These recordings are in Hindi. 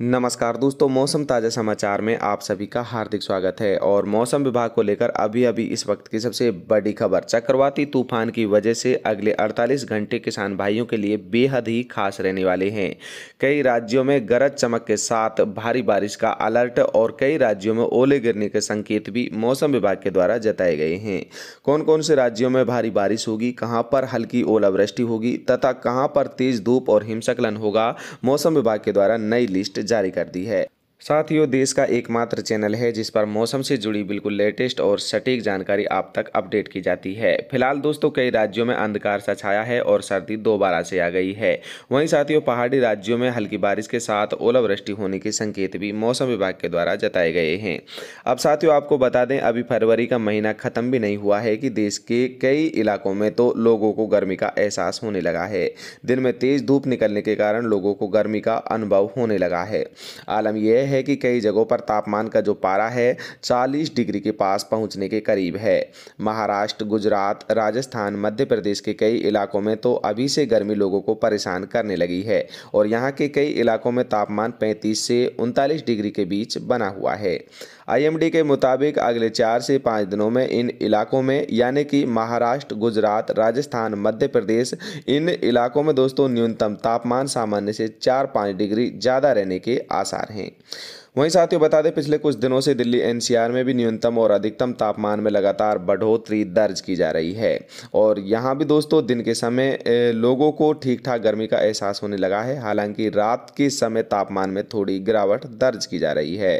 नमस्कार दोस्तों मौसम ताज़ा समाचार में आप सभी का हार्दिक स्वागत है और मौसम विभाग को लेकर अभी अभी इस वक्त की सबसे बड़ी खबर चक्रवाती तूफान की वजह से अगले 48 घंटे किसान भाइयों के लिए बेहद ही खास रहने वाले हैं कई राज्यों में गरज चमक के साथ भारी बारिश का अलर्ट और कई राज्यों में ओले गिरने के संकेत भी मौसम विभाग के द्वारा जताए गए हैं कौन कौन से राज्यों में भारी बारिश होगी कहाँ पर हल्की ओलावृष्टि होगी तथा कहाँ पर तेज धूप और हिमसकलन होगा मौसम विभाग के द्वारा नई लिस्ट जारी कर दी है साथियों देश का एकमात्र चैनल है जिस पर मौसम से जुड़ी बिल्कुल लेटेस्ट और सटीक जानकारी आप तक अपडेट की जाती है फिलहाल दोस्तों कई राज्यों में अंधकार सा छाया है और सर्दी दोबारा से आ गई है वहीं साथियों पहाड़ी राज्यों में हल्की बारिश के साथ ओलावृष्टि होने के संकेत भी मौसम विभाग के द्वारा जताए गए हैं अब साथियों आपको बता दें अभी फरवरी का महीना खत्म भी नहीं हुआ है कि देश के कई इलाकों में तो लोगों को गर्मी का एहसास होने लगा है दिन में तेज धूप निकलने के कारण लोगों को गर्मी का अनुभव होने लगा है आलम यह है कि कई जगहों पर तापमान का जो पारा है 40 डिग्री के पास पहुंचने के करीब है महाराष्ट्र गुजरात राजस्थान मध्य प्रदेश के कई इलाकों में तो अभी से गर्मी लोगों को परेशान करने लगी है और यहाँ के कई इलाकों में तापमान पैंतीस से उनतालीस डिग्री के बीच बना हुआ है आईएमडी के मुताबिक अगले चार से पाँच दिनों में इन इलाकों में यानी कि महाराष्ट्र गुजरात राजस्थान मध्य प्रदेश इन इलाकों में दोस्तों न्यूनतम तापमान सामान्य से चार पाँच डिग्री ज़्यादा रहने के आसार हैं वहीं साथियों बता दें पिछले कुछ दिनों से दिल्ली एनसीआर में भी न्यूनतम और अधिकतम तापमान में लगातार बढ़ोतरी दर्ज की जा रही है और यहाँ भी दोस्तों दिन के समय लोगों को ठीक ठाक गर्मी का एहसास होने लगा है हालांकि रात के समय तापमान में थोड़ी गिरावट दर्ज की जा रही है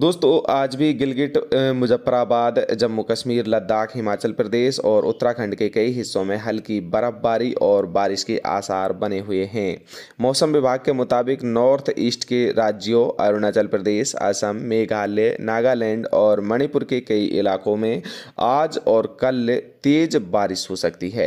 दोस्तों आज भी गिलगिट मुजफ्फराबाद जम्मू कश्मीर लद्दाख हिमाचल प्रदेश और उत्तराखंड के कई हिस्सों में हल्की बर्फबारी और बारिश के आसार बने हुए हैं मौसम विभाग के मुताबिक नॉर्थ ईस्ट के राज्यों अरुणाचल प्रदेश असम मेघालय नागालैंड और मणिपुर के कई इलाकों में आज और कल तेज बारिश हो सकती है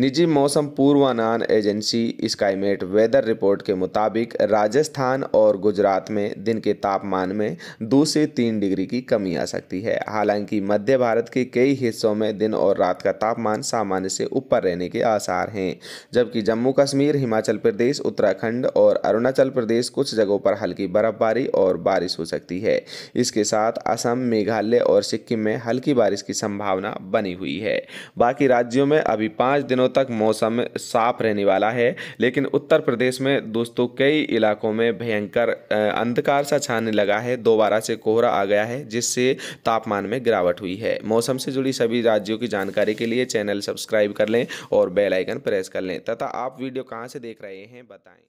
निजी मौसम पूर्वानुमान एजेंसी स्काईमेट वेदर रिपोर्ट के मुताबिक राजस्थान और गुजरात में दिन के तापमान में दो दो से तीन डिग्री की कमी आ सकती है हालांकि मध्य भारत के कई हिस्सों में दिन और रात का तापमान सामान्य से ऊपर रहने के आसार हैं जबकि जम्मू कश्मीर हिमाचल प्रदेश उत्तराखंड और अरुणाचल प्रदेश कुछ जगहों पर हल्की बर्फबारी और बारिश हो सकती है इसके साथ असम मेघालय और सिक्किम में हल्की बारिश की संभावना बनी हुई है बाकी राज्यों में अभी पाँच दिनों तक मौसम साफ रहने वाला है लेकिन उत्तर प्रदेश में दोस्तों कई इलाकों में भयंकर अंधकार सा छाने लगा है दोबारा से कोहरा आ गया है जिससे तापमान में गिरावट हुई है मौसम से जुड़ी सभी राज्यों की जानकारी के लिए चैनल सब्सक्राइब कर लें और बेलाइकन प्रेस कर लें तथा आप वीडियो कहाँ से देख रहे हैं बताएँ